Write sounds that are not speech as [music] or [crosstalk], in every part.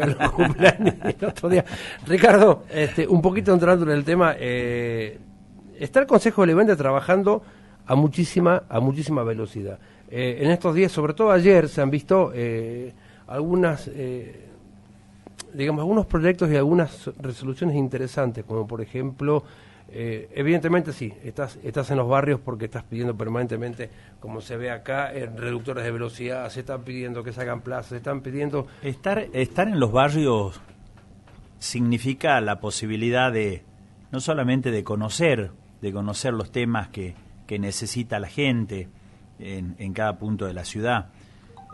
el otro día. Ricardo, este, un poquito entrando en el tema, eh, está el Consejo de Levante trabajando a muchísima, a muchísima velocidad. Eh, en estos días, sobre todo ayer, se han visto eh, algunas, digamos, algunos proyectos y algunas resoluciones interesantes, como por ejemplo eh, evidentemente sí, estás, estás en los barrios porque estás pidiendo permanentemente, como se ve acá, en eh, reductores de velocidad, se están pidiendo que se hagan plazas, se están pidiendo... Estar, estar en los barrios significa la posibilidad de, no solamente de conocer, de conocer los temas que, necesita la gente en, en, cada punto de la ciudad,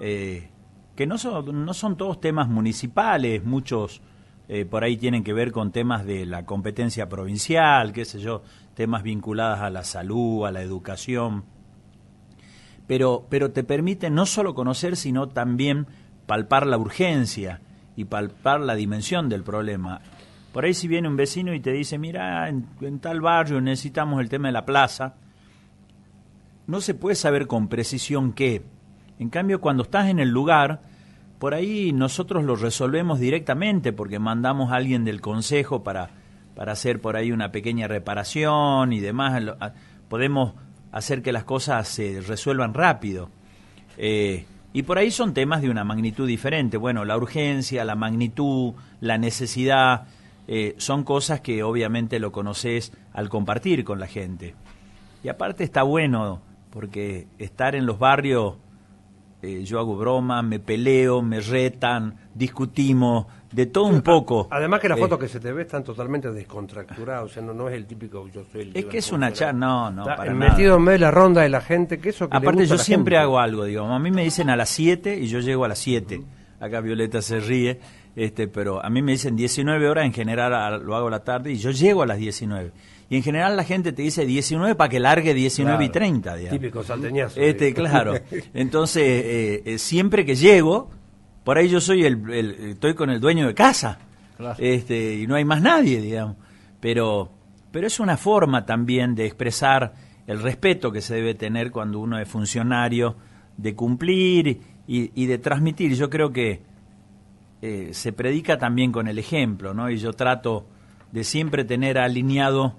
eh, que no no son todos temas municipales, muchos eh, por ahí tienen que ver con temas de la competencia provincial, qué sé yo, temas vinculados a la salud, a la educación, pero, pero te permite no solo conocer, sino también palpar la urgencia y palpar la dimensión del problema. Por ahí si viene un vecino y te dice, mira, en, en tal barrio necesitamos el tema de la plaza, no se puede saber con precisión qué. En cambio, cuando estás en el lugar, por ahí nosotros lo resolvemos directamente porque mandamos a alguien del consejo para, para hacer por ahí una pequeña reparación y demás. Podemos hacer que las cosas se resuelvan rápido. Eh, y por ahí son temas de una magnitud diferente. Bueno, la urgencia, la magnitud, la necesidad, eh, son cosas que obviamente lo conoces al compartir con la gente. Y aparte está bueno, porque estar en los barrios eh, yo hago broma, me peleo, me retan, discutimos, de todo un poco. Además que las eh, fotos que se te ve están totalmente descontracturadas, o sea, no, es el típico yo soy el Es que es una charla, no, no, Metido en medio de la ronda de la gente, que eso que Aparte yo siempre hago algo, digamos, a mí me dicen a las 7 y yo llego a las 7. Acá Violeta se ríe, este, pero a mí me dicen 19 horas, en general lo hago a la tarde y yo llego a las 19 y en general la gente te dice 19 para que largue 19 y 30. Digamos. Típico salteñazo. Este, claro. [laughs] Entonces, eh, eh, siempre que llego, por ahí yo soy el, estoy con el dueño de casa. Este, y no hay más nadie, digamos. Pero, pero es una forma también de expresar el respeto que se debe tener cuando uno es funcionario, de cumplir y, de transmitir. Yo creo que eh, se predica también con el ejemplo, ¿no? Y yo trato de siempre tener alineado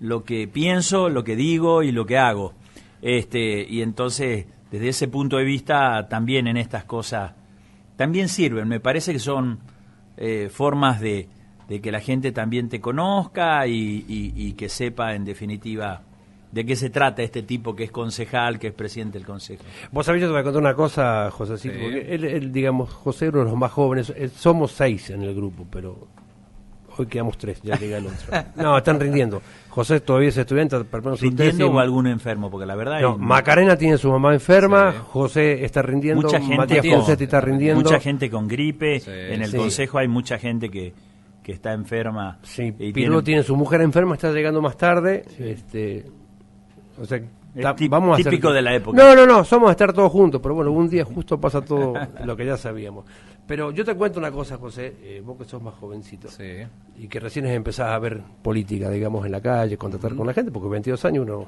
lo que pienso, lo que digo y lo que hago. Este, y entonces, desde ese punto de vista, también en estas cosas, también sirven. Me parece que son eh, formas de, que la gente también te conozca y, que sepa, en definitiva, de qué se trata este tipo que es concejal, que es presidente del consejo. Vos sabés, yo te voy a contar una cosa, José, él, digamos, José uno de los más jóvenes, eh, somos seis en el grupo, pero hoy quedamos tres, ya llega el otro. [laughs] No, están rindiendo. José todavía es estudiante, ¿Rindiendo o algún enfermo? Porque la verdad. No, Macarena tiene su mamá enferma, José está rindiendo, mucha gente Matías con, está rindiendo. Mucha gente con gripe, en el consejo hay mucha gente que, está enferma. Sí, y Pirlo tiene... su mujer enferma, está llegando más tarde. Este, o sea, vamos típico a hacer... de la época. No, no, no, somos a estar todos juntos, pero bueno, un día justo pasa todo lo que ya sabíamos. Pero yo te cuento una cosa, José, eh, vos que sos más jovencito y que recién empezás a ver política, digamos, en la calle, contratar con la gente, porque 22 años uno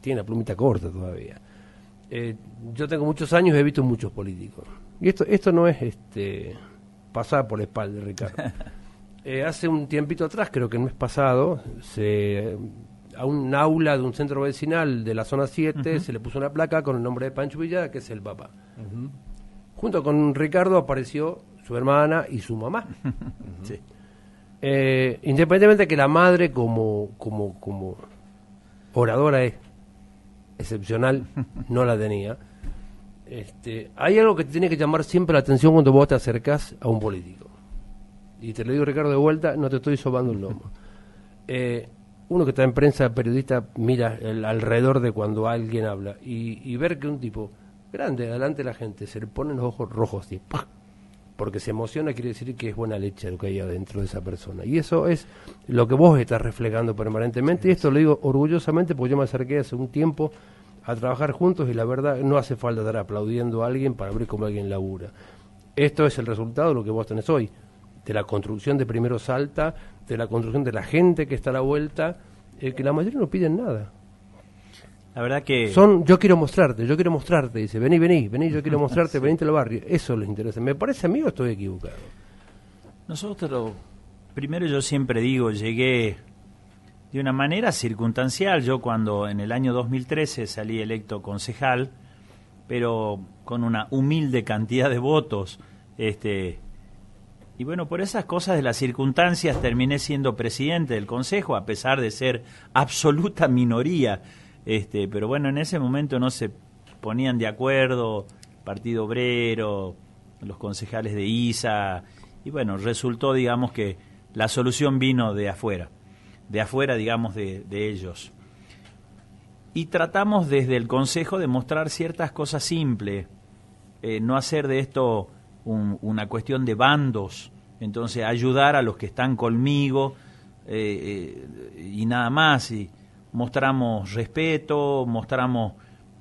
tiene la plumita corta todavía. Eh, yo tengo muchos años y he visto muchos políticos. Y esto, esto no es este pasada por la espalda, Ricardo. [laughs] Eh, hace un tiempito atrás, creo que el mes pasado, se, a un aula de un centro vecinal de la zona 7 se le puso una placa con el nombre de Pancho Villada, que es el papá junto con Ricardo apareció su hermana y su mamá. [laughs] Eh, independientemente de que la madre como, como, como oradora es excepcional, [laughs] no la tenía. Este, hay algo que te tiene que llamar siempre la atención cuando vos te acercás a un político. Y te lo digo, Ricardo, de vuelta, no te estoy sobando el lomo. [laughs] Eh, uno que está en prensa, periodista, mira el alrededor de cuando alguien habla y ver que un tipo grande, adelante la gente, se le ponen los ojos rojos y ¡pah! porque se emociona quiere decir que es buena leche lo que hay adentro de esa persona. Y eso es lo que vos estás reflejando permanentemente, y esto lo digo orgullosamente porque yo me acerqué hace un tiempo a trabajar juntos y la verdad no hace falta estar aplaudiendo a alguien para ver cómo alguien labura. Esto es el resultado de lo que vos tenés hoy, de la construcción de Primero Salta, de la construcción de la gente que está a la vuelta, eh, que la mayoría no piden nada. La verdad que... Son, yo quiero mostrarte, yo quiero mostrarte. Dice, vení, vení, vení, yo quiero [laughs] mostrarte, sí. al barrio. Eso les interesa. ¿Me parece a mí o estoy equivocado? Nosotros, primero yo siempre digo, llegué de una manera circunstancial. Yo cuando en el año 2013 salí electo concejal, pero con una humilde cantidad de votos, este... Y bueno, por esas cosas de las circunstancias terminé siendo presidente del Consejo, a pesar de ser absoluta minoría este, pero bueno, en ese momento no se ponían de acuerdo Partido Obrero, los concejales de ISA, y bueno, resultó, digamos, que la solución vino de afuera, de afuera, digamos, de, ellos. Y tratamos desde el Consejo de mostrar ciertas cosas simples, eh, no hacer de esto una cuestión de bandos, entonces ayudar a los que están conmigo eh, eh, y nada más. Y, mostramos respeto, mostramos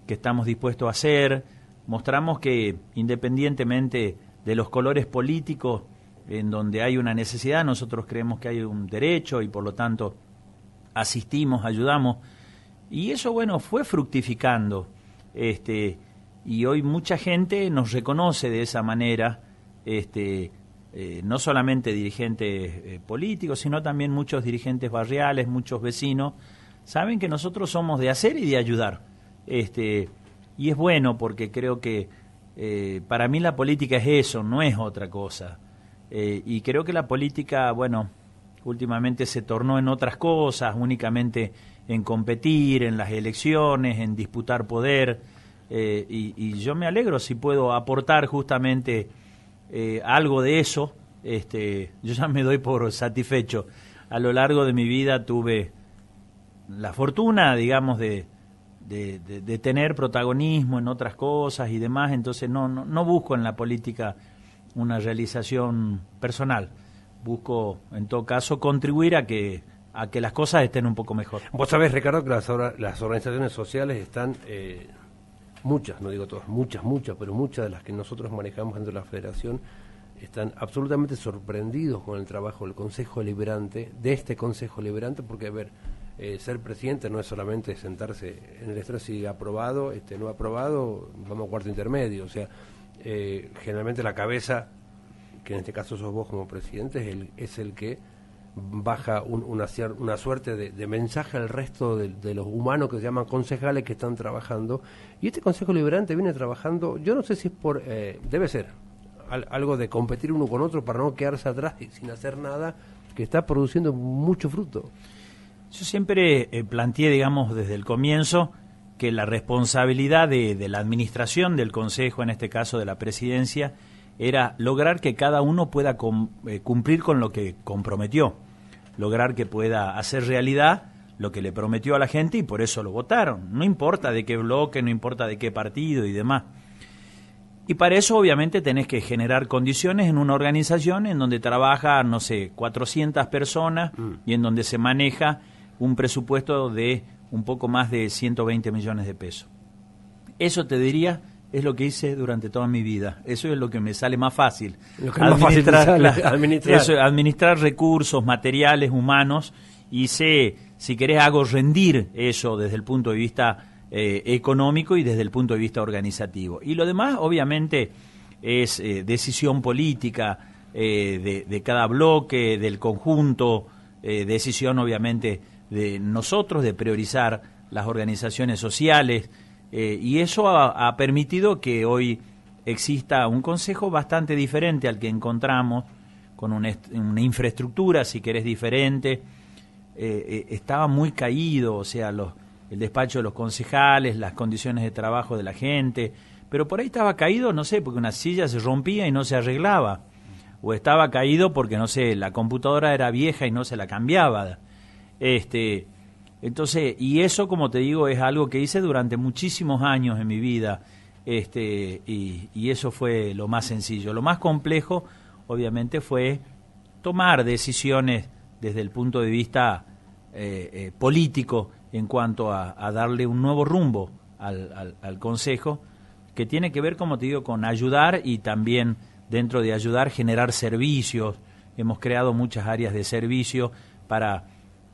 que estamos dispuestos a hacer, mostramos que independientemente de los colores políticos, en donde hay una necesidad, nosotros creemos que hay un derecho y por lo tanto asistimos, ayudamos. Y eso, bueno, fue fructificando. Este, y hoy mucha gente nos reconoce de esa manera, este, eh, no solamente dirigentes eh, políticos, sino también muchos dirigentes barriales, muchos vecinos, saben que nosotros somos de hacer y de ayudar. Este, y es bueno porque creo que eh, para mí la política es eso, no es otra cosa. Eh, y creo que la política, bueno, últimamente se tornó en otras cosas, únicamente en competir, en las elecciones, en disputar poder. Eh, y, y, yo me alegro si puedo aportar justamente algo de eso. Este, yo ya me doy por satisfecho. A lo largo de mi vida tuve la fortuna, digamos, de, de, tener protagonismo en otras cosas y demás, entonces no, no, busco en la política una realización personal, busco en todo caso contribuir a que a que las cosas estén un poco mejor. Vos sabés, Ricardo, que las, las organizaciones sociales están, eh, muchas, no digo todas, muchas, muchas, pero muchas de las que nosotros manejamos dentro de la federación, están absolutamente sorprendidos con el trabajo del Consejo Liberante, de este Consejo Liberante, porque, a ver, eh, ser presidente no es solamente sentarse en el estrés y aprobado, este, no aprobado, vamos a cuarto intermedio. O sea, eh, generalmente la cabeza, que en este caso sos vos como presidente, es el, que baja una, una suerte de, mensaje al resto de, los humanos que se llaman concejales que están trabajando. Y este Consejo Liberante viene trabajando, yo no sé si es por, eh, debe ser, algo de competir uno con otro para no quedarse atrás y sin hacer nada, que está produciendo mucho fruto. Yo siempre eh, planteé, digamos, desde el comienzo que la responsabilidad de, la administración, del Consejo, en este caso de la presidencia, era lograr que cada uno pueda eh, cumplir con lo que comprometió, lograr que pueda hacer realidad lo que le prometió a la gente y por eso lo votaron. No importa de qué bloque, no importa de qué partido y demás. Y para eso obviamente tenés que generar condiciones en una organización en donde trabaja, no sé, 400 personas mm. y en donde se maneja un presupuesto de un poco más de 120 millones de pesos. Eso te diría es lo que hice durante toda mi vida. Eso es lo que me sale más fácil. administrar, recursos, materiales, humanos, y sé, si querés, hago rendir eso desde el punto de vista eh, económico y desde el punto de vista organizativo. Y lo demás, obviamente, es eh, decisión política eh, de, cada bloque, del conjunto, decisión, obviamente, de nosotros, de priorizar las organizaciones sociales, eh, y eso ha, permitido que hoy exista un consejo bastante diferente al que encontramos, con una, infraestructura, si querés, diferente. Eh, eh, estaba muy caído, o sea, los, el despacho de los concejales, las condiciones de trabajo de la gente, pero por ahí estaba caído, no sé, porque una silla se rompía y no se arreglaba, o estaba caído porque, no sé, la computadora era vieja y no se la cambiaba. Este, entonces, y eso, como te digo, es algo que hice durante muchísimos años en mi vida. Este, y, eso fue lo más sencillo. Lo más complejo, obviamente, fue tomar decisiones desde el punto de vista eh, eh, político en cuanto a, darle un nuevo rumbo al, al, al, Consejo, que tiene que ver, como te digo, con ayudar y también dentro de ayudar generar servicios. Hemos creado muchas áreas de servicio para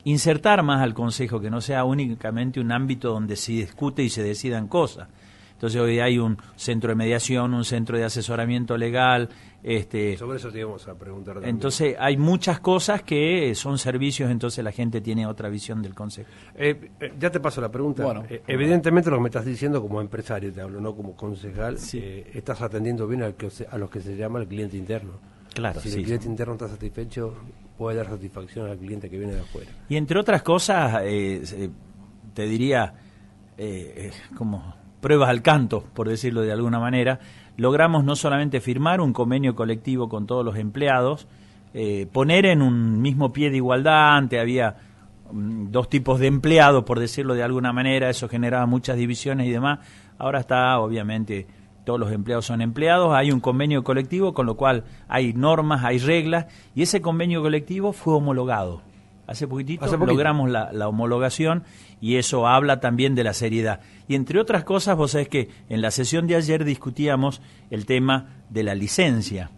insertar más al Consejo, que no sea únicamente un ámbito donde se discute y se decidan cosas. Entonces hoy hay un centro de mediación, un centro de asesoramiento legal. Este, Sobre eso te íbamos a preguntar. También. Entonces hay muchas cosas que eh, son servicios, entonces la gente tiene otra visión del Consejo. Eh, eh, ya te paso la pregunta. evidentemente lo que me estás diciendo como empresario, te hablo, no como concejal, estás atendiendo bien a los que se llama el cliente interno. Claro, si el cliente interno está satisfecho, puede dar satisfacción al cliente que viene de afuera. Y entre otras cosas, eh, te diría, eh, como pruebas al canto, por decirlo de alguna manera, logramos no solamente firmar un convenio colectivo con todos los empleados, eh, poner en un mismo pie de igualdad, antes había mm, dos tipos de empleados, por decirlo de alguna manera, eso generaba muchas divisiones y demás, ahora está obviamente todos los empleados son empleados, hay un convenio colectivo, con lo cual hay normas, hay reglas, y ese convenio colectivo fue homologado. Hace poquitito logramos la, la, homologación y eso habla también de la seriedad. Y entre otras cosas, vos sabés que en la sesión de ayer discutíamos el tema de la licencia,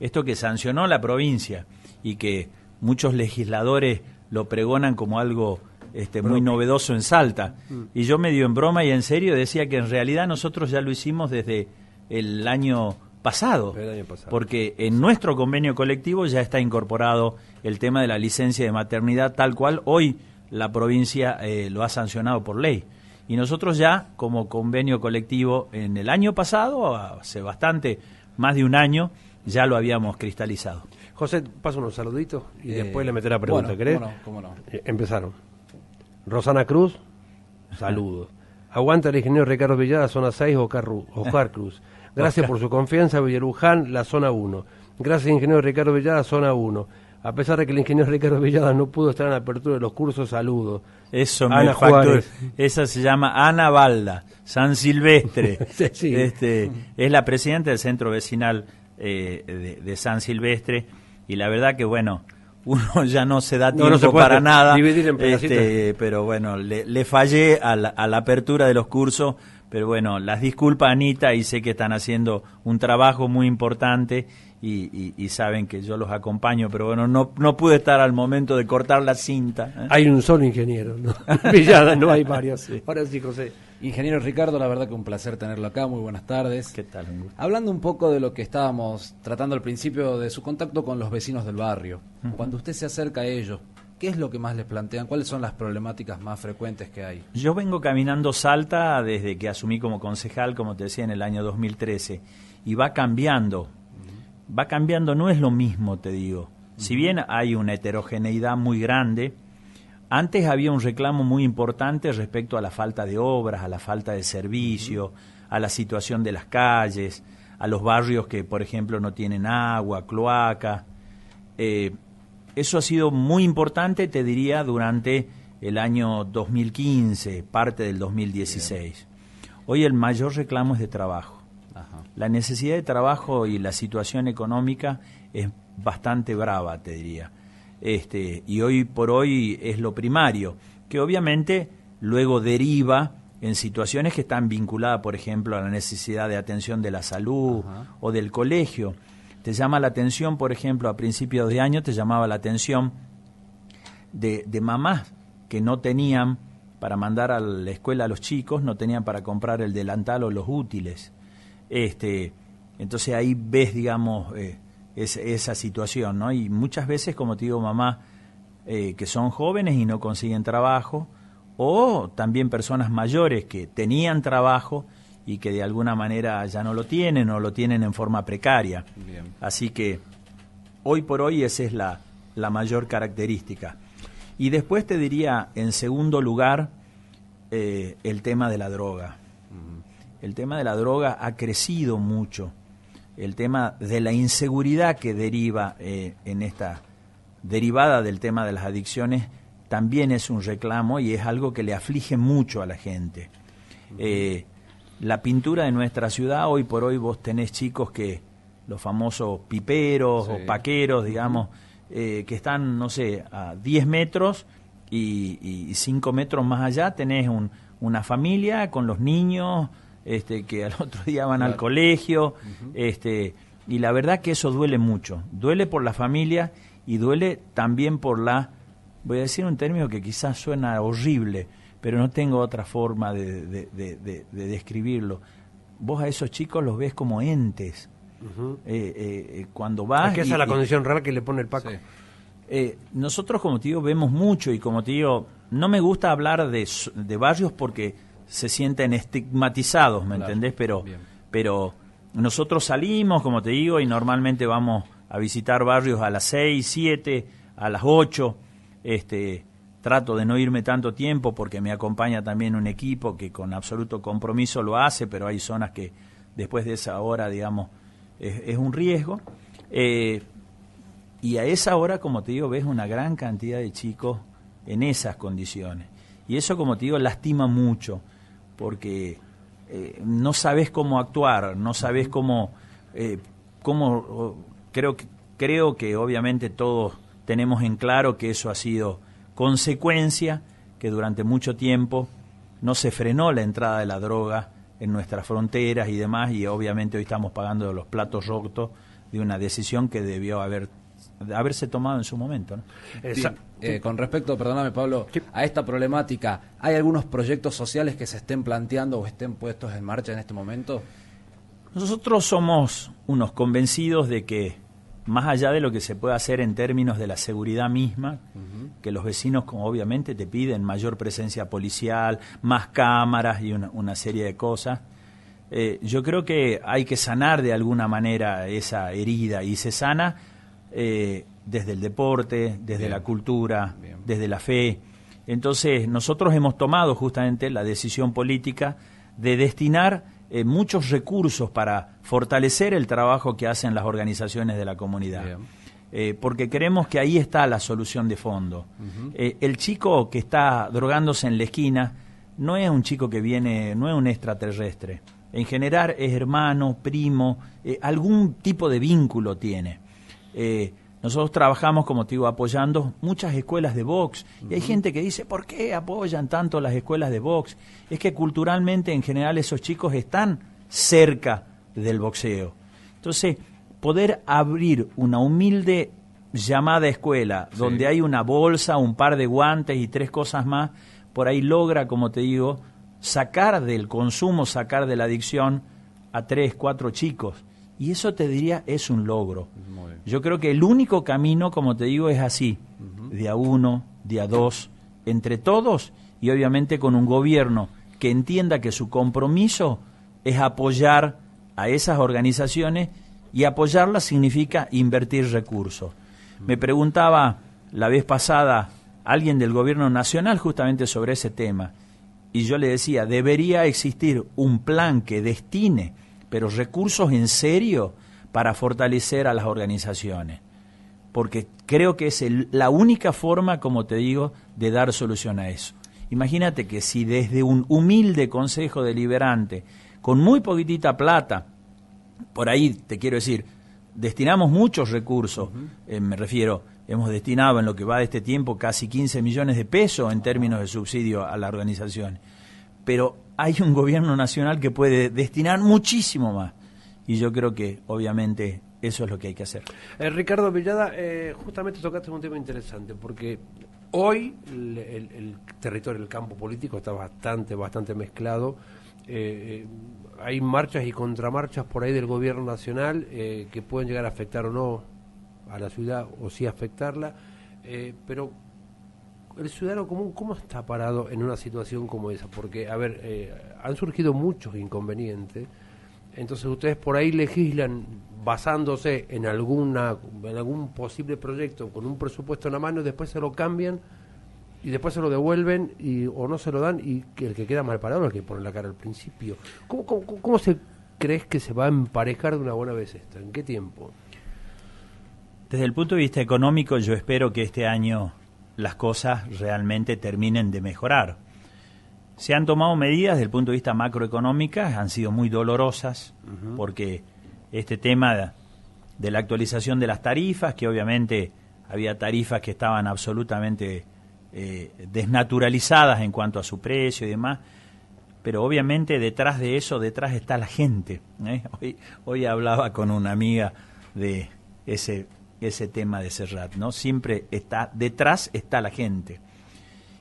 esto que sancionó la provincia y que muchos legisladores lo pregonan como algo este, muy novedoso en Salta. Mm. Y yo medio en broma y en serio decía que en realidad nosotros ya lo hicimos desde el año pasado, porque en nuestro convenio colectivo ya está incorporado el tema de la licencia de maternidad tal cual hoy la provincia eh, lo ha sancionado por ley. Y nosotros ya, como convenio colectivo, en el año pasado, hace bastante, más de un año, ya lo habíamos cristalizado. José, paso unos saluditos y eh, después le la pregunta, ¿crees? cómo no. Eh, empezaron. Rosana Cruz, saludos. [laughs] Aguanta el ingeniero Ricardo Villada, zona 6, Ocar, Cruz. [laughs] Gracias por su confianza, Villaruján, la zona 1. Gracias, ingeniero Ricardo Villada, zona 1. A pesar de que el ingeniero Ricardo Villada no pudo estar en la apertura de los cursos, saludo. Eso Esa se llama Ana Valda, San Silvestre. [laughs] Este, es la presidenta del centro vecinal eh, de San Silvestre. Y la verdad que, bueno, uno [laughs] ya no se da tiempo para nada. Este, pero bueno, le, fallé a la, apertura de los cursos, pero bueno, las disculpas Anita y sé que están haciendo un trabajo muy importante y, saben que yo los acompaño, pero bueno, no, no pude estar al momento de cortar la cinta. ¿eh? Hay un solo ingeniero, ¿no? [laughs] no hay varios. [laughs] Sí. Ahora sí, José. Ingeniero Ricardo, la verdad que un placer tenerlo acá, muy buenas tardes. ¿Qué tal? Hablando un poco de lo que estábamos tratando al principio de su contacto con los vecinos del barrio, cuando usted se acerca a ellos, ¿Qué es lo que más les plantean? ¿Cuáles son las problemáticas más frecuentes que hay? Yo vengo caminando Salta desde que asumí como concejal, como te decía, en el año 2013, y va cambiando. Va cambiando, no es lo mismo, te digo. Si bien hay una heterogeneidad muy grande, antes había un reclamo muy importante respecto a la falta de obras, a la falta de servicio, a la situación de las calles, a los barrios que, por ejemplo, no tienen agua, cloaca. Eh, eso ha sido muy importante, te diría, durante el año 2015, parte del 2016. Hoy el mayor reclamo es de trabajo. La necesidad de trabajo y la situación económica es bastante brava, te diría este, y hoy por hoy es lo primario, que obviamente luego deriva en situaciones que están vinculadas, por ejemplo, a la necesidad de atención de la salud o del colegio. Te llama la atención, por ejemplo, a principios de año te llamaba la atención de, de mamás que no tenían para mandar a la escuela a los chicos, no tenían para comprar el delantal o los útiles. Este, entonces ahí ves, digamos, eh, es, esa situación, ¿no? Y muchas veces, como te digo, mamá, eh, que son jóvenes y no consiguen trabajo, o también personas mayores que tenían trabajo y que de alguna manera ya no lo tienen o lo tienen en forma precaria. Así que hoy por hoy esa es la, la mayor característica. Y después te diría, en segundo lugar, eh, el tema de la droga. El tema de la droga ha crecido mucho el tema de la inseguridad que deriva eh, en esta derivada del tema de las adicciones también es un reclamo y es algo que le aflige mucho a la gente. Eh, la pintura de nuestra ciudad, hoy por hoy vos tenés chicos que, los famosos piperos o paqueros, digamos, eh, que están, no sé, a 10 metros y, cinco 5 metros más allá tenés un, una familia con los niños, este, que al [laughs] otro día van al colegio, este, y la verdad que eso duele mucho, duele por la familia y duele también por la, voy a decir un término que quizás suena horrible, pero no tengo otra forma de, de, describirlo. Vos a esos chicos los ves como entes. Eh, eh, eh, cuando vas... Es que esa es la condición real que le pone el Paco. nosotros como tío vemos mucho y como tío no me gusta hablar de, de barrios porque se sienten estigmatizados, ¿me entendés? Pero, pero nosotros salimos, como te digo, y normalmente vamos a visitar barrios a las 6, 7, a las 8. Este, trato de no irme tanto tiempo porque me acompaña también un equipo que con absoluto compromiso lo hace, pero hay zonas que después de esa hora, digamos, es, un riesgo. Eh, y a esa hora, como te digo, ves una gran cantidad de chicos en esas condiciones. Y eso, como te digo, lastima mucho porque eh, no sabes cómo actuar, no sabes cómo, eh, creo, que, creo que obviamente todos tenemos en claro que eso ha sido consecuencia, que durante mucho tiempo no se frenó la entrada de la droga en nuestras fronteras y demás, y obviamente hoy estamos pagando los platos rotos de una decisión que debió haber haberse tomado en su momento. Exacto. Eh, con respecto, perdóname Pablo, a esta problemática, ¿hay algunos proyectos sociales que se estén planteando o estén puestos en marcha en este momento? Nosotros somos unos convencidos de que más allá de lo que se puede hacer en términos de la seguridad misma, que los vecinos como obviamente te piden mayor presencia policial, más cámaras y una, serie de cosas, eh, yo creo que hay que sanar de alguna manera esa herida y se sana eh, desde el deporte, desde la cultura, desde la fe. Entonces, nosotros hemos tomado justamente la decisión política de destinar eh, muchos recursos para fortalecer el trabajo que hacen las organizaciones de la comunidad. Eh, porque creemos que ahí está la solución de fondo. Eh, el chico que está drogándose en la esquina no es un chico que viene, no es un extraterrestre. En general es hermano, primo, algún tipo de vínculo tiene. Nosotros trabajamos, como te digo, apoyando muchas escuelas de box. Y hay gente que dice, ¿por qué apoyan tanto las escuelas de box? Es que culturalmente, en general, esos chicos están cerca del boxeo. Entonces, poder abrir una humilde llamada escuela, donde hay una bolsa, un par de guantes y tres cosas más, por ahí logra, como te digo, sacar del consumo, sacar de la adicción a tres, cuatro chicos. Y eso te diría es un logro. Yo creo que el único camino, como te digo, es así, de día uno, día dos, entre todos y obviamente con un gobierno que entienda que su compromiso es apoyar a esas organizaciones y apoyarlas significa invertir recursos. Me preguntaba la vez pasada alguien del gobierno nacional justamente sobre ese tema y yo le decía, debería existir un plan que destine pero recursos en serio para fortalecer a las organizaciones. Porque creo que es la única forma, como te digo, de dar solución a eso. Imagínate que si desde un humilde consejo deliberante, con muy poquitita plata, por ahí te quiero decir, destinamos muchos recursos, eh, me refiero, hemos destinado en lo que va de este tiempo casi 15 millones de pesos en términos de subsidio a la organización, pero hay un gobierno nacional que puede destinar muchísimo más. Y yo creo que, obviamente, eso es lo que hay que hacer. Eh, Ricardo Villada, eh, justamente tocaste un tema interesante, porque hoy el, territorio, el campo político está bastante, bastante mezclado. Eh, eh, hay marchas y contramarchas por ahí del gobierno nacional que pueden llegar a afectar o no a la ciudad o sí afectarla. pero el ciudadano común, ¿cómo está parado en una situación como esa? Porque, a ver, eh, han surgido muchos inconvenientes, entonces ustedes por ahí legislan basándose en, alguna, en algún posible proyecto con un presupuesto en la mano, después se lo cambian y después se lo devuelven y, o no se lo dan y el que queda mal parado es el que pone la cara al principio. ¿Cómo, se crees que se va a emparejar de una buena vez esto? ¿En qué tiempo? Desde el punto de vista económico, yo espero que este año las cosas realmente terminen de mejorar. Se han tomado medidas desde el punto de vista macroeconómico, han sido muy dolorosas, porque este tema de la actualización de las tarifas, que obviamente había tarifas que estaban absolutamente eh, desnaturalizadas en cuanto a su precio y demás, pero obviamente detrás de eso, detrás está la gente. ¿eh? [laughs] Hoy, hoy hablaba con una amiga de ese ese tema de Serrat, ¿no? Siempre está, detrás está la gente.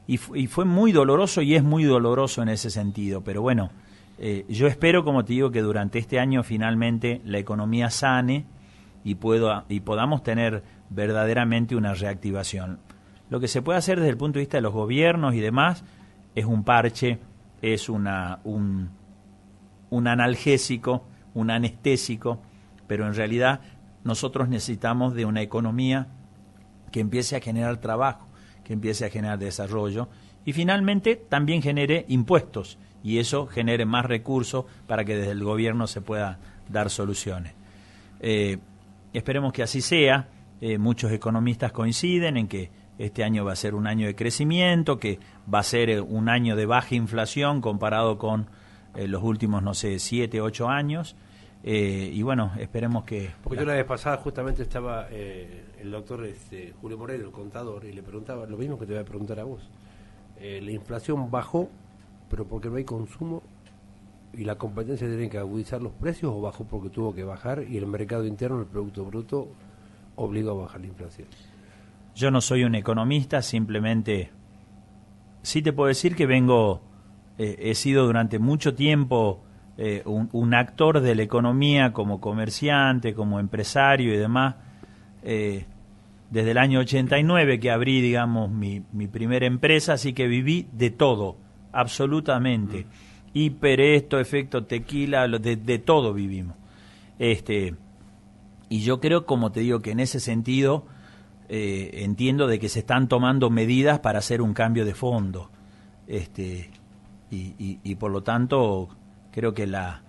Y, fue muy doloroso y es muy doloroso en ese sentido, pero bueno, eh, yo espero, como te digo, que durante este año finalmente la economía sane y, puedo, y podamos tener verdaderamente una reactivación. Lo que se puede hacer desde el punto de vista de los gobiernos y demás es un parche, es una, un, un analgésico, un anestésico, pero en realidad nosotros necesitamos de una economía que empiece a generar trabajo, que empiece a generar desarrollo y finalmente también genere impuestos y eso genere más recursos para que desde el gobierno se pueda dar soluciones. Eh, esperemos que así sea. Eh, muchos economistas coinciden en que este año va a ser un año de crecimiento, que va a ser eh, un año de baja inflación comparado con los últimos, no sé, siete, ocho años. Eh, y bueno, esperemos que... Porque la... yo la vez pasada justamente estaba eh, el doctor este, Julio Moreno, el contador, y le preguntaba lo mismo que te voy a preguntar a vos. Eh, la inflación bajó, pero porque no hay consumo y la competencia tiene que agudizar los precios o bajó porque tuvo que bajar y el mercado interno, el Producto Bruto, obligó a bajar la inflación. Yo no soy un economista, simplemente sí te puedo decir que vengo, he sido durante mucho tiempo eh, un, actor de la economía como comerciante, como empresario y demás, eh, desde el año 89 que abrí, digamos, mi, primera empresa, así que viví de todo, absolutamente. Mm. Hiper esto, efecto tequila, de, todo vivimos. Este, y yo creo, como te digo, que en ese sentido eh, entiendo de que se están tomando medidas para hacer un cambio de fondo. Este, y por lo tanto creo que la,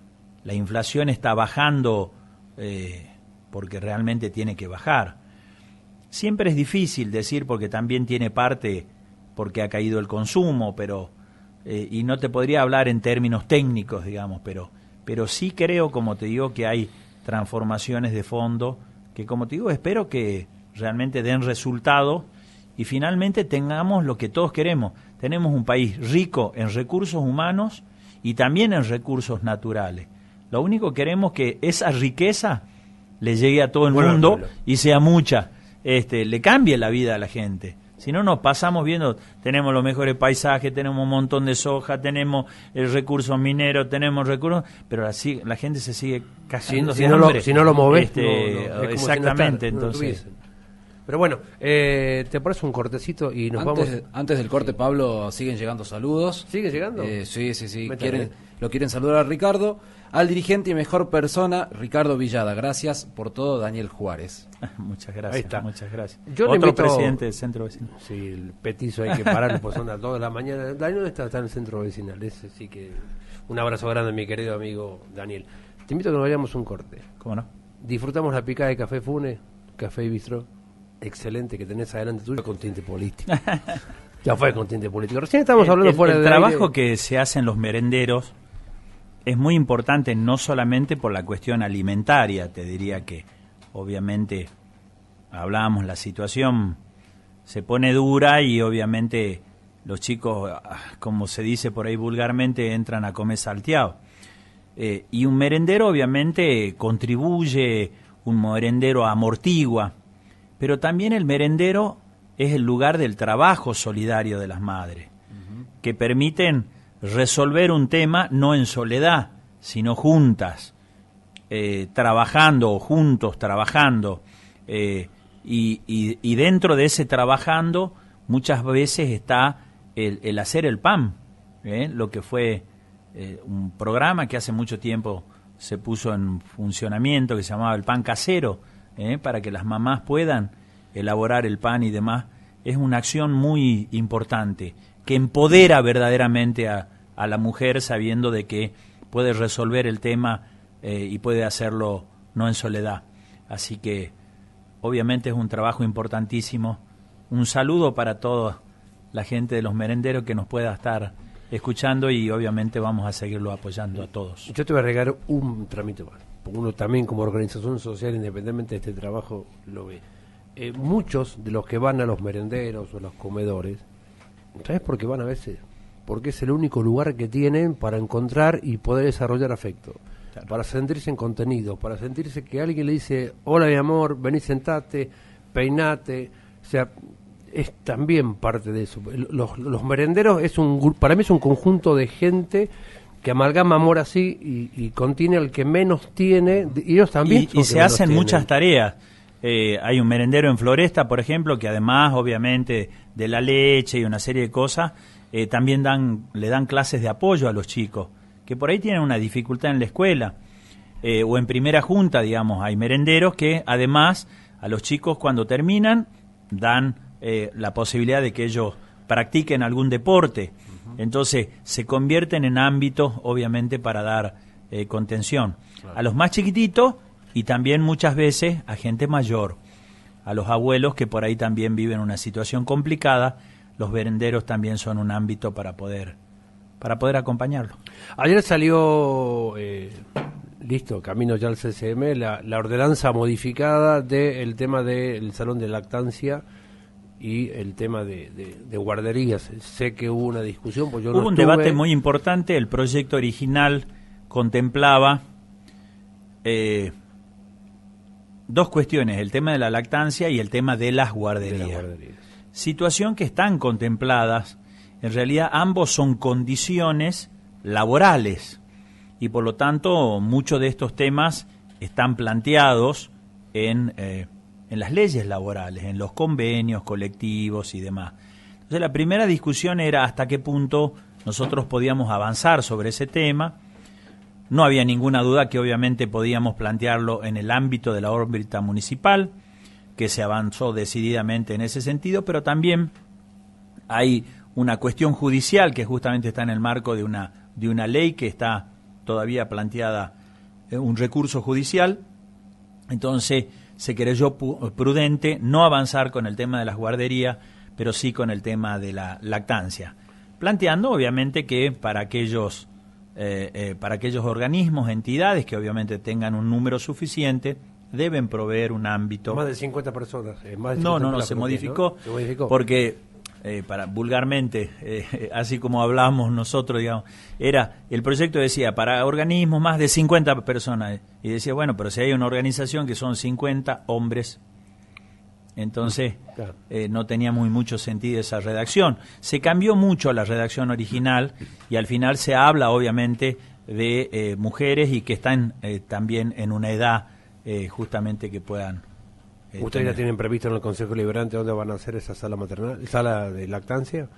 inflación está bajando eh, porque realmente tiene que bajar. Siempre es difícil decir porque también tiene parte porque ha caído el consumo, pero eh, y no te podría hablar en términos técnicos, digamos, pero pero sí creo, como te digo, que hay transformaciones de fondo que, como te digo, espero que realmente den resultado y finalmente tengamos lo que todos queremos. Tenemos un país rico en recursos humanos y también en recursos naturales. Lo único que queremos es que esa riqueza le llegue a todo el mundo y sea mucha, este, le cambie la vida a la gente. Si no, nos pasamos viendo, tenemos los mejores paisajes, tenemos un montón de soja, tenemos el eh, recursos mineros, tenemos recursos, pero la gente se sigue cayendo. Si, no, lo, si no, lo, moves, este, exactamente. entonces, pero bueno, eh, te pones un cortecito y nos antes, vamos. Antes del corte, Pablo, siguen llegando saludos. ¿Sigue llegando? Eh, sí, sí, sí. Quieren, lo quieren saludar a Ricardo, al dirigente y mejor persona, Ricardo Villada. Gracias por todo, Daniel Juárez. [laughs] muchas gracias. Muchas gracias. Yo Otro presidente del centro vecinal. Sí, el petiso hay que pararlo, pues son las la mañana. Daniel está, está en el centro vecinal, que. Un abrazo grande, a mi querido amigo Daniel. Te invito a que nos vayamos un corte. ¿Cómo no? Disfrutamos la picada de Café Fune, Café y Bistro excelente que tenés adelante tuyo con tinte político. [laughs] ya fue con político. Recién estamos hablando el, fuera el, el trabajo que se hace en los merenderos es muy importante no solamente por la cuestión alimentaria, te diría que obviamente hablábamos la situación se pone dura y obviamente los chicos, ah, como se dice por ahí vulgarmente, entran a comer salteado. Eh, y un merendero obviamente contribuye, un merendero amortigua, pero también el merendero es el lugar del trabajo solidario de las madres, que permiten resolver un tema no en soledad, sino juntas, eh, trabajando o juntos trabajando. Eh, y, dentro de ese trabajando muchas veces está el, hacer el pan, ¿eh? lo que fue un programa que hace mucho tiempo se puso en funcionamiento que se llamaba el PAN casero, ¿eh? para que las mamás puedan elaborar el pan y demás, es una acción muy importante que empodera verdaderamente a, a la mujer sabiendo de que puede resolver el tema eh, y puede hacerlo no en soledad. Así que obviamente es un trabajo importantísimo. Un saludo para toda la gente de los merenderos que nos pueda estar escuchando y obviamente vamos a seguirlo apoyando a todos. Yo te voy a regar un trámite más, uno también como organización social, independientemente de este trabajo, lo ve. Eh, muchos de los que van a los merenderos o a los comedores, ¿sabes por qué van a veces? Porque es el único lugar que tienen para encontrar y poder desarrollar afecto. Para sentirse en contenido, para sentirse que alguien le dice, hola mi amor, vení sentate, peinate. O sea, es también parte de eso. Los, merenderos es un para mí es un conjunto de gente que amalgama amor así y, contiene al que menos tiene, y ellos también. Y, se hacen muchas tareas. Eh, hay un merendero en Floresta, por ejemplo, que además, obviamente, de la leche y una serie de cosas, eh, también dan, le dan clases de apoyo a los chicos, que por ahí tienen una dificultad en la escuela. Eh, o en primera junta, digamos, hay merenderos que además a los chicos cuando terminan dan eh, la posibilidad de que ellos practiquen algún deporte. Entonces se convierten en ámbitos, obviamente, para dar eh, contención. A los más chiquititos y también muchas veces a gente mayor, a los abuelos que por ahí también viven una situación complicada, los verenderos también son un ámbito para poder para poder acompañarlo. Ayer salió eh, listo, camino ya al CCM, la, ordenanza modificada del tema del salón de lactancia y el tema de, guarderías. Sé que hubo una discusión, pues Hubo un debate muy importante, el proyecto original contemplaba eh, dos cuestiones, el tema de la lactancia y el tema de las guarderías. Situación que están contempladas, en realidad ambos son condiciones laborales y por lo tanto muchos de estos temas están planteados en eh, en las leyes laborales, en los convenios colectivos y demás. Entonces la primera discusión era hasta qué punto nosotros podíamos avanzar sobre ese tema. No había ninguna duda que obviamente podíamos plantearlo en el ámbito de la órbita municipal, que se avanzó decididamente en ese sentido, pero también hay una cuestión judicial que justamente está en el marco de una, de una ley que está todavía planteada eh, un recurso judicial. Entonces, se creyó prudente no avanzar con el tema de las guarderías, pero sí con el tema de la lactancia. Planteando, obviamente, que para aquellos, eh, eh, para aquellos organismos, entidades que obviamente tengan un número suficiente, deben proveer un ámbito. Más de 50 personas. Eh, no, no, se modificó, ¿no? se modificó, Porque eh, para vulgarmente, eh, [laughs] así como hablamos nosotros, digamos, era, el proyecto decía, para organismos más de 50 personas, y decía, bueno, pero si hay una organización que son 50 hombres, entonces mm, eh, no tenía muy mucho sentido esa redacción. Se cambió mucho la redacción original y al final se habla, obviamente, de mujeres y que están también en una edad justamente que puedan ¿Ustedes ya este, tienen previsto en el Consejo Liberante dónde van a hacer esa sala maternal, sala de lactancia?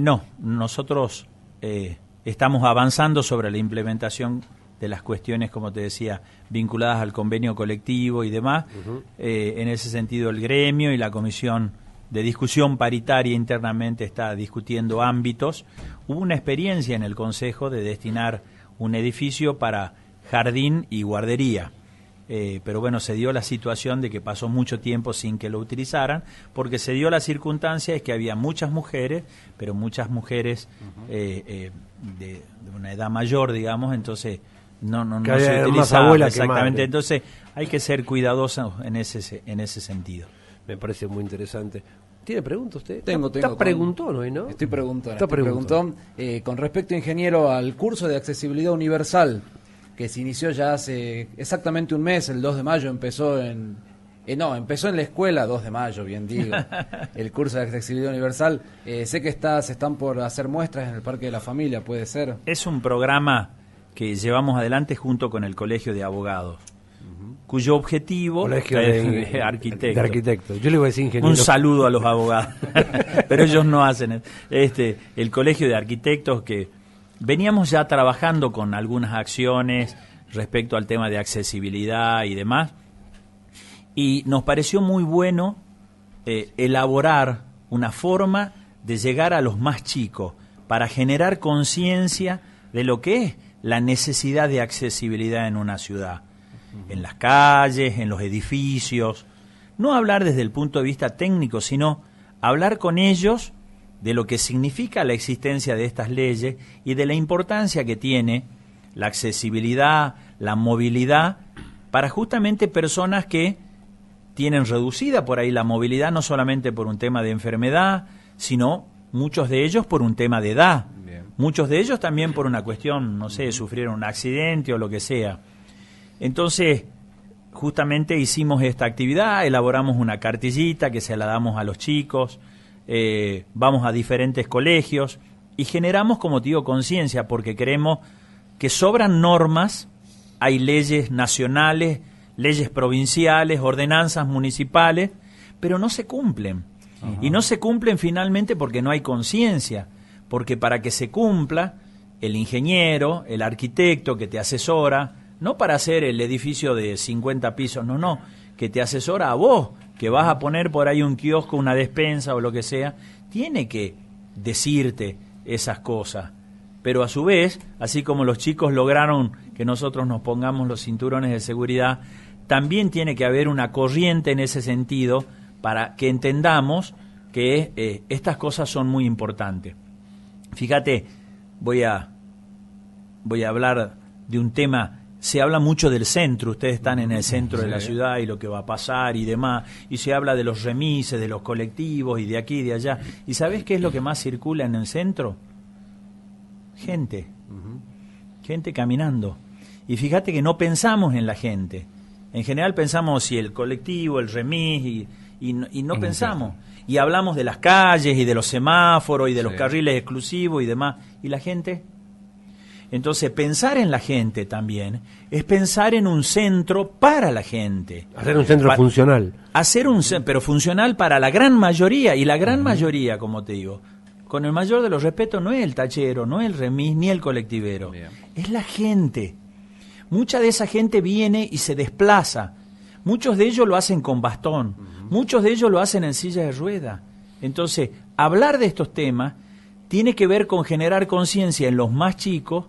No, nosotros eh, estamos avanzando sobre la implementación de las cuestiones, como te decía, vinculadas al convenio colectivo y demás. Eh, en ese sentido, el gremio y la comisión de discusión paritaria internamente está discutiendo ámbitos. Hubo una experiencia en el Consejo de destinar un edificio para jardín y guardería. Eh, pero bueno, se dio la situación de que pasó mucho tiempo sin que lo utilizaran, porque se dio la circunstancia de que había muchas mujeres, pero muchas mujeres eh, eh, de, una edad mayor, digamos, entonces no, no, no se utilizaba exactamente. Entonces hay que ser cuidadosos en ese, en ese sentido. Me parece muy interesante. ¿Tiene preguntas usted? Tengo, tengo. Está preguntón hoy, ¿no? Estoy preguntando. Está preguntón. con respecto, ingeniero, al curso de accesibilidad universal, que se inició ya hace exactamente un mes, el 2 de mayo empezó en... Eh, no, empezó en la escuela 2 de mayo, bien digo, [laughs] el curso de accesibilidad universal. Eh, sé que están por hacer muestras en el Parque de la Familia, puede ser. Es un programa que llevamos adelante junto con el Colegio de Abogados cuyo objetivo de, de, [laughs] arquitecto. Yo le voy a decir ingeniero. Un saludo a los abogados, [laughs] pero ellos no hacen. Este, el Colegio de Arquitectos que Veníamos ya trabajando con algunas acciones respecto al tema de accesibilidad y demás, y nos pareció muy bueno eh, elaborar una forma de llegar a los más chicos para generar conciencia de lo que es la necesidad de accesibilidad en una ciudad, en las calles, en los edificios. No hablar desde el punto de vista técnico, sino hablar con ellos de lo que significa la existencia de estas leyes y de la importancia que tiene la accesibilidad, la movilidad, para justamente personas que tienen reducida por ahí la movilidad, no solamente por un tema de enfermedad, sino muchos de ellos por un tema de edad, muchos de ellos también por una cuestión, no sé, sufrieron un accidente o lo que sea. Entonces, justamente hicimos esta actividad, elaboramos una cartillita que se la damos a los chicos, eh, vamos a diferentes colegios y generamos, como te digo, conciencia, porque creemos que sobran normas, hay leyes nacionales, leyes provinciales, ordenanzas municipales, pero no se cumplen. Y no se cumplen finalmente porque no hay conciencia, porque para que se cumpla, el ingeniero, el arquitecto que te asesora, no para hacer el edificio de 50 pisos, no, no, que te asesora a vos que vas a poner por ahí un kiosco, una despensa o lo que sea, tiene que decirte esas cosas. Pero a su vez, así como los chicos lograron que nosotros nos pongamos los cinturones de seguridad, también tiene que haber una corriente en ese sentido para que entendamos que eh, estas cosas son muy importantes. Fíjate, voy a, voy a hablar de un tema se habla mucho del centro, ustedes están en el centro de la ciudad y lo que va a pasar y demás, y se habla de los remises, de los colectivos y de aquí y de allá. ¿Y sabés qué es lo que más circula en el centro? Gente, gente caminando. Y fíjate que no pensamos en la gente. En general pensamos si el colectivo, el remis, y, no, pensamos. Y hablamos de las calles y de los semáforos y de los carriles exclusivos y demás. ¿Y la gente? Entonces, pensar en la gente también es pensar en un centro para la gente. Hacer un centro funcional. Hacer un pero funcional para la gran mayoría y la gran mayoría, como te digo, con el mayor de los respetos no es el tachero, no es el remis ni el colectivero, es la gente. Mucha de esa gente viene y se desplaza. Muchos de ellos lo hacen con bastón, muchos de ellos lo hacen en silla de rueda. Entonces, hablar de estos temas tiene que ver con generar conciencia en los más chicos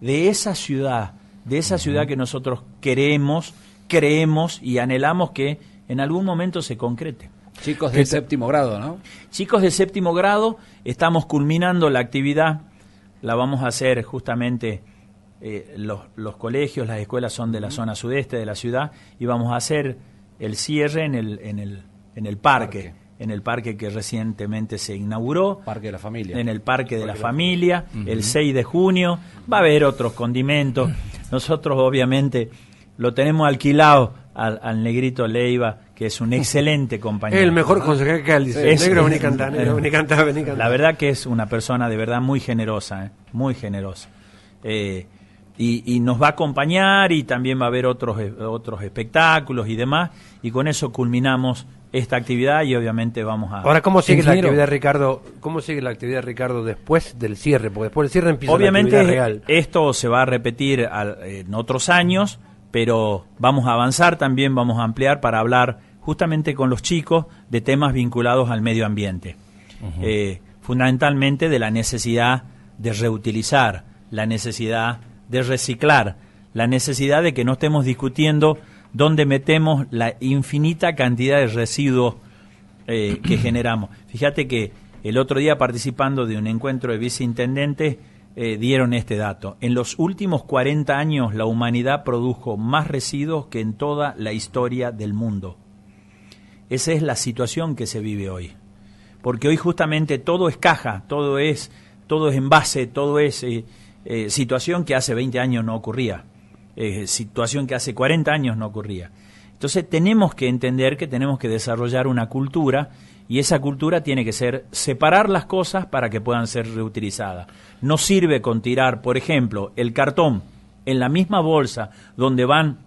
de esa ciudad, de esa ciudad que nosotros queremos, creemos y anhelamos que en algún momento se concrete. Chicos del séptimo grado, ¿no? Chicos de séptimo grado, estamos culminando la actividad, la vamos a hacer justamente, eh, los, colegios, las escuelas son de la zona sudeste de la ciudad y vamos a hacer el cierre en el, en el, en el parque en el parque que recientemente se inauguró. Parque de la Familia. En el Parque, de, la Familia, el 6 de junio. Va a haber otros condimentos. [clears throat] Nosotros obviamente lo tenemos alquilado al, negrito Leiva, que es un excelente [laughs] compañero. El mejor consejero que negro es, negro, [laughs] La verdad que es una persona de verdad muy generosa, ¿eh? muy generosa. Eh, y, nos va a acompañar y también va a haber otros, eh, otros espectáculos y demás. Y con eso culminamos esta actividad y obviamente vamos a... Ahora, ¿cómo sigue la actividad, Ricardo? ¿Cómo sigue la actividad, Ricardo, después del cierre? Porque después del cierre empieza obviamente, la actividad real. esto se va a repetir en otros años, pero vamos a avanzar también, vamos a ampliar para hablar justamente con los chicos de temas vinculados al medio ambiente. Eh, fundamentalmente de la necesidad de reutilizar, la necesidad de reciclar, la necesidad de que no estemos discutiendo donde metemos la infinita cantidad de residuos eh, que [clears throat] generamos. Fíjate que el otro día participando de un encuentro de viceintendentes eh, dieron este dato. En los últimos 40 años la humanidad produjo más residuos que en toda la historia del mundo. Esa es la situación que se vive hoy. Porque hoy justamente todo es caja, todo es, todo es envase, todo es eh, situación que hace 20 años no ocurría. Eh, situación que hace 40 años no ocurría. Entonces tenemos que entender que tenemos que desarrollar una cultura y esa cultura tiene que ser separar las cosas para que puedan ser reutilizadas. No sirve con tirar, por ejemplo, el cartón en la misma bolsa donde van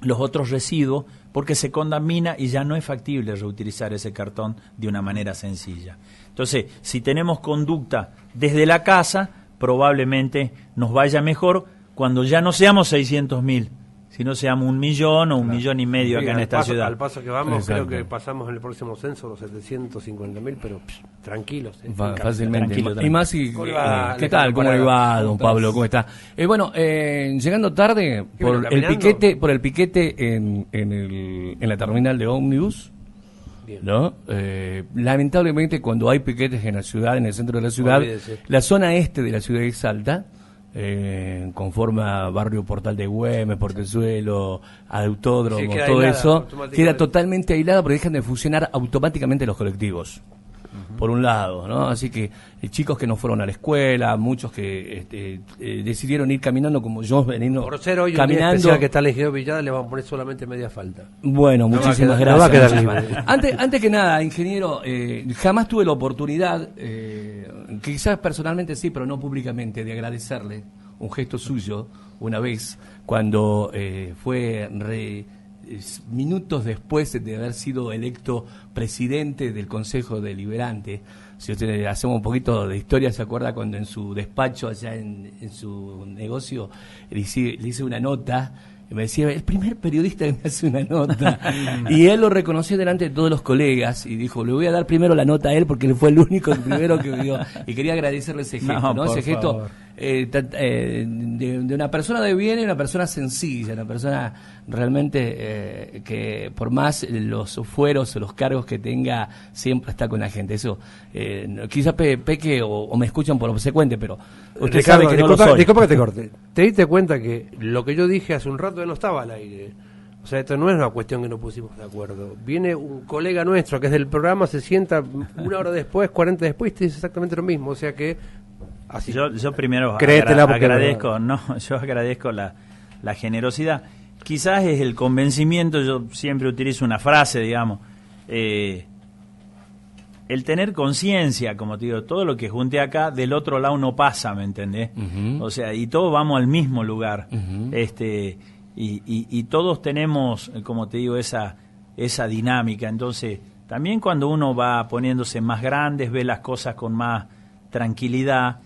los otros residuos porque se contamina y ya no es factible reutilizar ese cartón de una manera sencilla. Entonces, si tenemos conducta desde la casa, probablemente nos vaya mejor cuando ya no seamos 600.000, sino seamos un millón o un millón y medio acá en esta ciudad. Al paso que vamos, creo que pasamos en el próximo censo los mil, pero tranquilos. fácilmente. y más eh, ¿Qué tal? ¿Cómo le va, don Pablo? ¿Cómo está? Eh, bueno, eh, llegando tarde, por el piquete por el piquete en, en, el, en la terminal de ómnibus, lamentablemente cuando hay piquetes en la ciudad, en el centro de la ciudad, la zona este de la ciudad es alta, eh, conforma barrio Portal de Güemes, Portezuelo, Autódromo, todo eso, queda totalmente aislado porque dejan de funcionar automáticamente los colectivos por un lado, ¿no? Así que eh, chicos que no fueron a la escuela, muchos que este, eh, decidieron ir caminando como yo, venimos Por ser hoy caminando. especial que está elegido Villada, le van a poner solamente media falta. Bueno, muchísimas gracias. antes, que nada, ingeniero, eh, jamás tuve la oportunidad, quizás personalmente sí, pero no públicamente, de agradecerle un gesto suyo una vez cuando fue re minutos después de haber sido electo presidente del Consejo Deliberante. Si usted hacemos un poquito de historia, se acuerda cuando en su despacho, allá en, su negocio, le hice, le hice una nota me decía, el primer periodista que me hace una nota. [laughs] y él lo reconoció delante de todos los colegas y dijo, le voy a dar primero la nota a él porque él fue el único, el primero que vio, Y quería agradecerle ese [laughs] gesto, ¿no? Ese gesto eh, eh, de, una persona de bien y una persona sencilla, una persona realmente eh, que por más los fueros o los cargos que tenga, siempre está con la gente. Eso, quizás peque o, me escuchan por obsecuente, pero usted sabe que no lo soy. Disculpa que te [laughs] corte. ¿Te diste cuenta que lo que yo dije hace un rato no estaba al aire? O sea, esto no es una cuestión que no pusimos de acuerdo. Viene un colega nuestro que es del programa, se sienta una hora después, 40 después, y te dice exactamente lo mismo. O sea que yo, primero agradezco, [laughs] yo agradezco la, generosidad. Quizás es el convencimiento, yo siempre utilizo una frase, digamos, eh, el tener conciencia, como te digo, todo lo que junte acá, del otro lado no pasa, ¿me entendés? O sea, y todos vamos al mismo lugar. este, y, y, todos tenemos, como te digo, esa, esa dinámica. Entonces, también cuando uno va poniéndose más grandes, ve las cosas con más tranquilidad,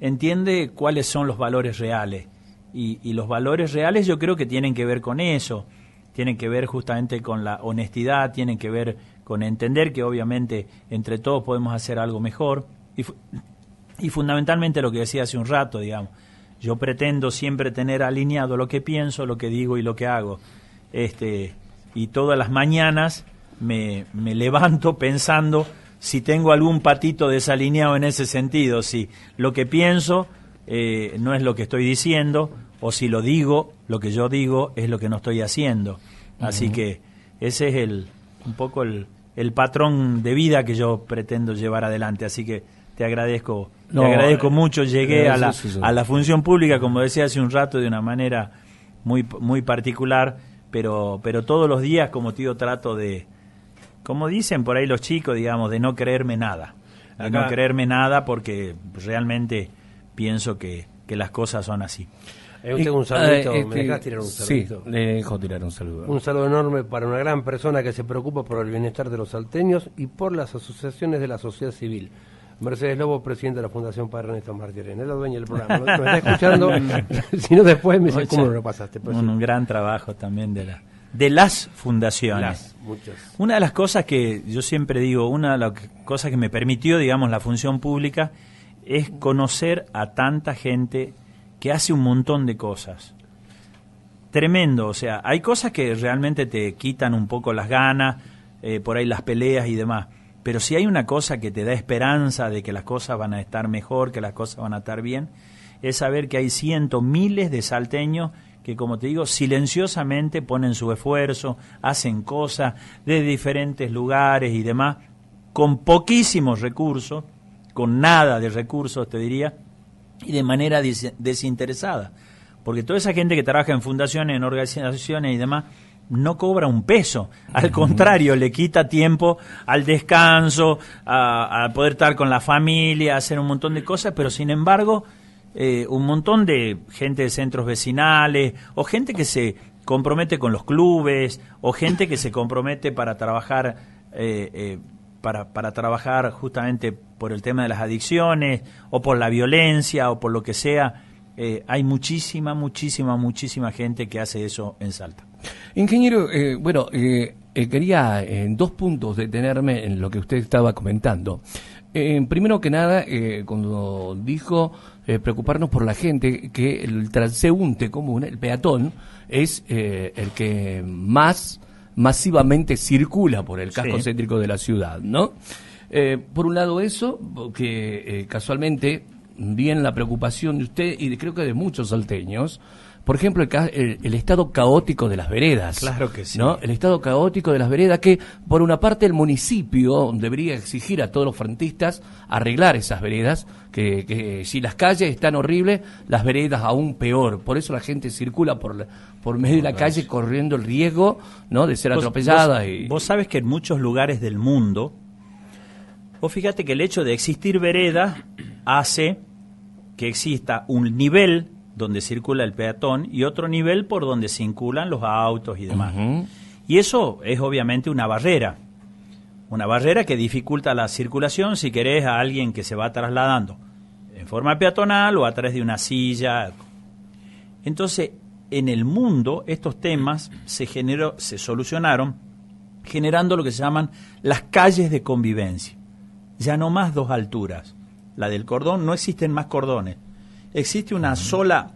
entiende cuáles son los valores reales. Y, los valores reales yo creo que tienen que ver con eso, tienen que ver justamente con la honestidad, tienen que ver con entender que obviamente entre todos podemos hacer algo mejor. Y, y fundamentalmente lo que decía hace un rato, digamos, yo pretendo siempre tener alineado lo que pienso, lo que digo y lo que hago. Este, y todas las mañanas me, me levanto [laughs] pensando si tengo algún patito desalineado en ese sentido, si lo que pienso eh, no es lo que estoy diciendo, o si lo digo, lo que yo digo es lo que no estoy haciendo. Así que ese es el, un poco el, el, patrón de vida que yo pretendo llevar adelante. Así que te agradezco, te agradezco eh, mucho. Llegué a, la, a la función pública, como decía hace un rato, de una manera muy, muy particular, pero, pero todos los días, como tío, trato de, como dicen por ahí los chicos, digamos, de no creerme nada. De no creerme nada porque realmente pienso que, las cosas son así. Eh, un ah, ¿me este, dejás tirar un Sí, le dejo tirar un saludo. Un saludo enorme para una gran persona que se preocupa por el bienestar de los salteños y por las asociaciones de la sociedad civil. Mercedes Lobo, presidente de la Fundación Padre Ernesto Martínez, Es la dueña del programa. Me está escuchando, [laughs] [laughs] si después me dice, ¿cómo lo pasaste? un gran trabajo también de la de las fundaciones. Muchas. una de las cosas que yo siempre digo, una de las cosas que me permitió, digamos, la función pública es conocer a tanta gente que hace un montón de cosas. Tremendo, o sea, hay cosas que realmente te quitan un poco las ganas, eh, por ahí las peleas y demás, pero si hay una cosa que te da esperanza de que las cosas van a estar mejor, que las cosas van a estar bien, es saber que hay cientos, miles de salteños que como te digo, silenciosamente ponen su esfuerzo, hacen cosas de diferentes lugares y demás, con poquísimos recursos, con nada de recursos, te diría, y de manera desinteresada. Porque toda esa gente que trabaja en fundaciones, en organizaciones y demás, no cobra un peso. Al contrario, le quita tiempo al descanso, a, a, poder estar con la familia, hacer un montón de cosas, pero sin embargo eh, un montón de gente de centros vecinales o gente que se compromete con los clubes o gente que se compromete para trabajar eh, eh, para, para trabajar justamente por el tema de las adicciones o por la violencia o por lo que sea. hay muchísima, muchísima, muchísima gente que hace eso en Salta. Ingeniero, bueno, quería en dos puntos detenerme en lo que usted estaba comentando. Eh, primero que nada, eh, cuando dijo eh, preocuparnos por la gente, que el transeúnte común, el peatón, es el que más masivamente circula por el casco céntrico de la ciudad, ¿no? por un lado eso, que casualmente, bien la preocupación de usted y creo que de muchos salteños, por ejemplo, el, estado caótico de las veredas. Claro que sí. ¿no? El estado caótico de las veredas que, por una parte, el municipio debería exigir a todos los frontistas arreglar esas veredas, que, si las calles están horribles, las veredas aún peor. Por eso la gente circula por, por medio de la calle corriendo el riesgo ¿no? de ser atropellada. Vos, y... vos sabes que en muchos lugares del mundo, vos fíjate que el hecho de existir veredas hace que exista un nivel donde circula el peatón y otro nivel por donde circulan los autos y demás. Y eso es obviamente una barrera, una barrera que dificulta la circulación si querés a alguien que se va trasladando en forma peatonal o a través de una silla. Entonces, en el mundo estos temas se generó, se solucionaron generando lo que se llaman las calles de convivencia. Ya no más dos alturas. La del cordón, no existen más cordones existe una sola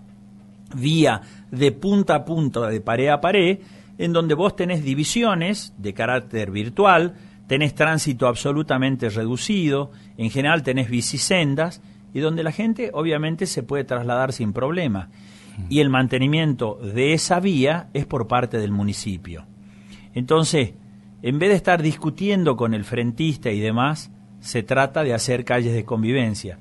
vía de punta a punta, de pared a pared, en donde vos tenés divisiones de carácter virtual, tenés tránsito absolutamente reducido, en general tenés bicisendas, y donde la gente obviamente se puede trasladar sin problema. Y el mantenimiento de esa vía es por parte del municipio. Entonces, en vez de estar discutiendo con el frentista y demás, se trata de hacer calles de convivencia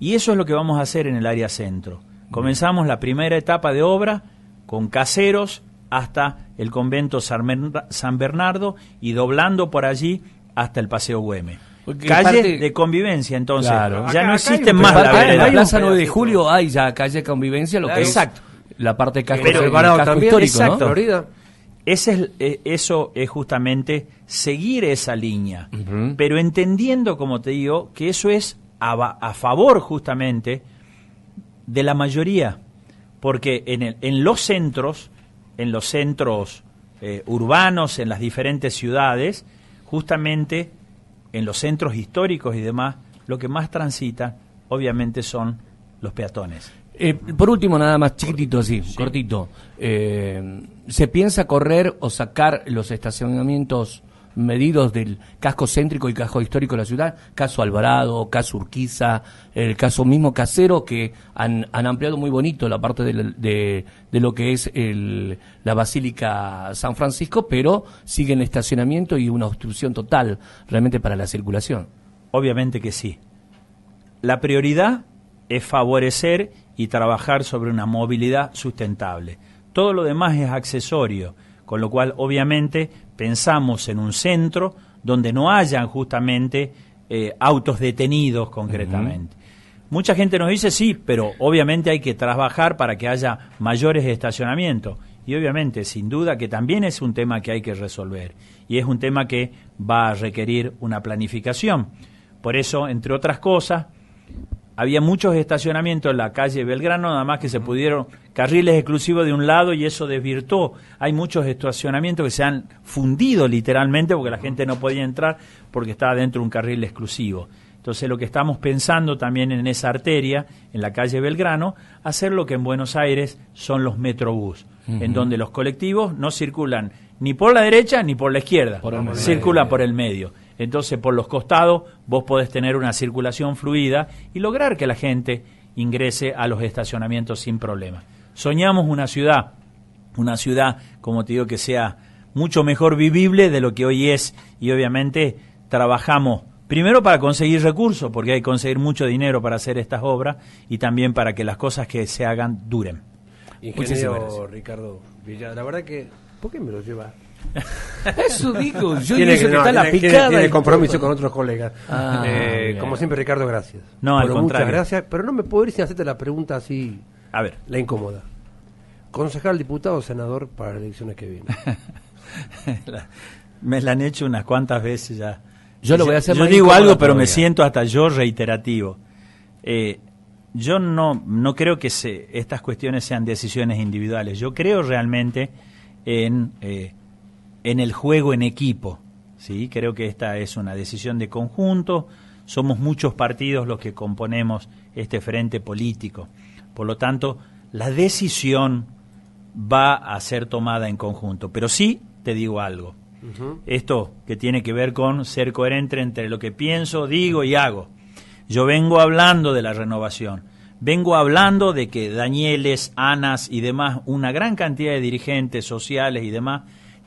y eso es lo que vamos a hacer en el área centro. Comenzamos la primera etapa de obra con caseros hasta el convento San Bernardo y doblando por allí hasta el Paseo Güeme. calle de convivencia, entonces. Ya no existen más la En la Plaza 9 de Julio hay ya calle de convivencia, lo que Exacto. es la parte de el histórico, exacto. Ese es, eh, eso es justamente seguir esa línea, pero entendiendo, como te digo, que eso es a, favor justamente de la mayoría, porque en, el, en los centros, en los centros eh, urbanos, en las diferentes ciudades, justamente en los centros históricos y demás, lo que más transita obviamente son los peatones. Eh, por último, nada más chiquitito así, cortito. Eh, ¿Se piensa correr o sacar los estacionamientos medidos del casco céntrico y casco histórico de la ciudad, caso Alvarado, caso Urquiza, el caso mismo Casero, que han, han ampliado muy bonito la parte de, lo que es la Basílica San Francisco, pero sigue en estacionamiento y una obstrucción total realmente para la circulación. Obviamente que sí. La prioridad es favorecer y trabajar sobre una movilidad sustentable. Todo lo demás es accesorio, con lo cual obviamente pensamos en un centro donde no hayan justamente eh, autos detenidos concretamente. Mucha gente nos dice sí, pero obviamente hay que trabajar para que haya mayores estacionamientos. Y obviamente, sin duda, que también es un tema que hay que resolver. Y es un tema que va a requerir una planificación. Por eso, entre otras cosas, había muchos estacionamientos en la calle Belgrano, nada más que se pudieron carriles exclusivos de un lado y eso desvirtó. Hay muchos estacionamientos que se han fundido literalmente porque la gente no podía entrar porque estaba dentro de un carril exclusivo. Entonces lo que estamos pensando también en esa arteria, en la calle Belgrano, hacer lo que en Buenos Aires son los metrobús, en donde los colectivos no circulan ni por la derecha ni por la izquierda, circulan por el medio. Entonces, por los costados, vos podés tener una circulación fluida y lograr que la gente ingrese a los estacionamientos sin problema. Soñamos una ciudad, una ciudad, como te digo, que sea mucho mejor vivible de lo que hoy es y obviamente trabajamos primero para conseguir recursos, porque hay que conseguir mucho dinero para hacer estas obras y también para que las cosas que se hagan duren. Ingeniero Ricardo Villa, la verdad que, ¿por qué me lo lleva [laughs] Eso digo, yo tiene, que, está la picada. compromiso con otros colegas. Ah, eh, como siempre, Ricardo, gracias. No, al contrario. gracias, pero no me puedo ir sin hacerte la pregunta así. A ver. La incómoda. Concejal, diputado o senador para las elecciones que vienen. [laughs] me la han hecho unas cuantas veces ya. Yo lo voy a hacer. Yo, digo algo, pero me siento hasta yo reiterativo. Eh, yo no, no creo que estas cuestiones sean decisiones individuales. Yo creo realmente en eh, en el juego en equipo. ¿sí? Creo que esta es una decisión de conjunto. Somos muchos partidos los que componemos este frente político. Por lo tanto, la decisión va a ser tomada en conjunto. Pero sí te digo algo. Esto que tiene que ver con ser coherente entre lo que pienso, digo y hago. Yo vengo hablando de la renovación. Vengo hablando de que Danieles, Anas y demás, una gran cantidad de dirigentes sociales y demás,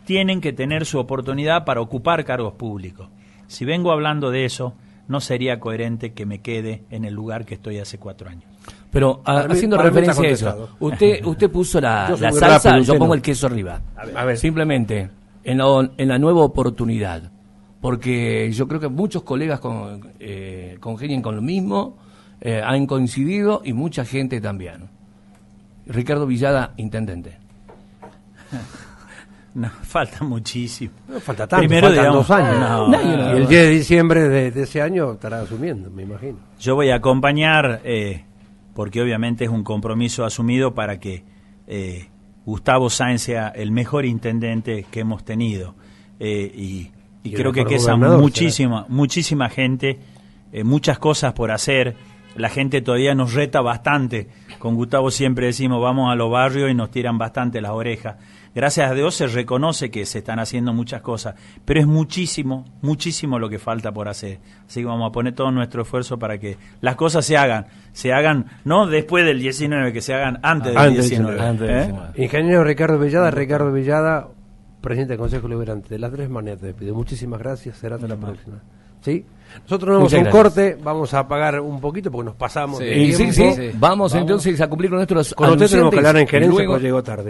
tienen que tener su oportunidad para ocupar cargos públicos. Si vengo hablando de eso, no sería coherente que me quede en el lugar que estoy hace cuatro años. Pero ah, haciendo referencia a eso, usted, usted puso la, salsa, yo pongo el queso arriba. A ver. Simplemente, en la, en la nueva oportunidad, porque yo creo que muchos colegas con, eh, congenian con lo mismo, eh, han coincidido y mucha gente también. Ricardo Villada, intendente. [laughs] [laughs] falta muchísimo. falta tanto, años. el 10 de diciembre de, ese año estará asumiendo, me imagino. Yo voy a acompañar, eh, porque obviamente es un compromiso asumido para que eh, Gustavo Sáenz sea el mejor intendente que hemos tenido. Eh, y, creo que queda muchísima, muchísima gente, muchas cosas por hacer la gente todavía nos reta bastante. Con Gustavo siempre decimos, vamos a los barrios y nos tiran bastante las orejas gracias a Dios se reconoce que se están haciendo muchas cosas, pero es muchísimo, muchísimo lo que falta por hacer. Así que vamos a poner todo nuestro esfuerzo para que las cosas se hagan, se hagan no después del 19, que se hagan antes del 19. ¿eh? Ingeniero Ricardo Villada, Ricardo Villada, presidente del Consejo Liberante, de las tres maneras te pido. Muchísimas gracias, será hasta la próxima. ¿Sí? Nosotros nos vamos a un corte, vamos a pagar un poquito porque nos pasamos. vamos, entonces a cumplir con nuestros. Con usted tenemos que hablar en gerencia, luego... llegó tarde.